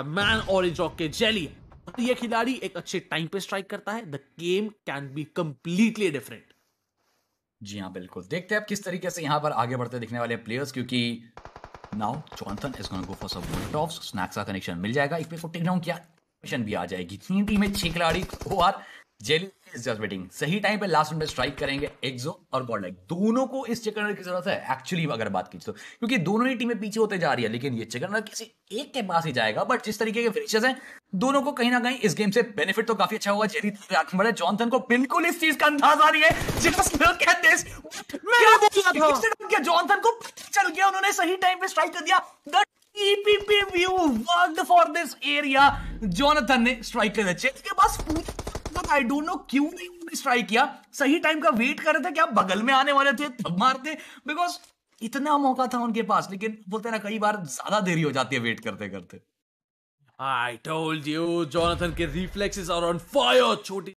man orange rock के jelly यह खिलाड़ी एक अच्छे टाइम पे स्ट्राइक करता है the game can be completely different जी हाँ बिल्कुल देखते हैं आप किस तरीके से यहाँ पर आगे बढ़ते दिखने वाले प्लेयर्स क्योंकि now Jonathan is gonna go for some मोटॉप्स स्नैक्स का कनेक्शन मिल जाएगा एक पे को टेक डाउन किया मिशन भी आ जाएगी तीन टीम में छह खिलाड़ी ओ आर जेली वेटिंग सही टाइम पे लास्ट में स्ट्राइक करेंगे एक्सो और बॉडलाइक दोनों को इस चिकन की जरूरत है एक्चुअली अगर बात की तो क्योंकि दोनों ही टीमें पीछे होते जा रही है लेकिन ये चिकन किसी एक के पास ही जाएगा बट जिस तरीके के फिनिशर्स हैं दोनों को कहीं ना कहीं इस गेम से बेनिफिट तो काफी अच्छा होगा जेरी बड़े है जॉनसन को बिल्कुल इस चीज का अंदाजा नहीं है जस्ट दिस मैंने जॉनसन को चल गया उन्होंने सही टाइम पे स्ट्राइक कर दिया the view worked for this area Jonathan ने स्ट्राइक कर दिया के पास पूरी तक आई डोंट नो क्यों नहीं उन्होंने स्ट्राइक किया सही टाइम का वेट कर रहे थे कि आप बगल में आने वाले थे तब मारते बिकॉज इतना मौका था उनके पास लेकिन बोलते ना कई बार ज्यादा देरी हो जाती है वेट करते करते आई टोल्ड यू जोनाथन के रिफ्लेक्सेस आर ऑन फायर छोटी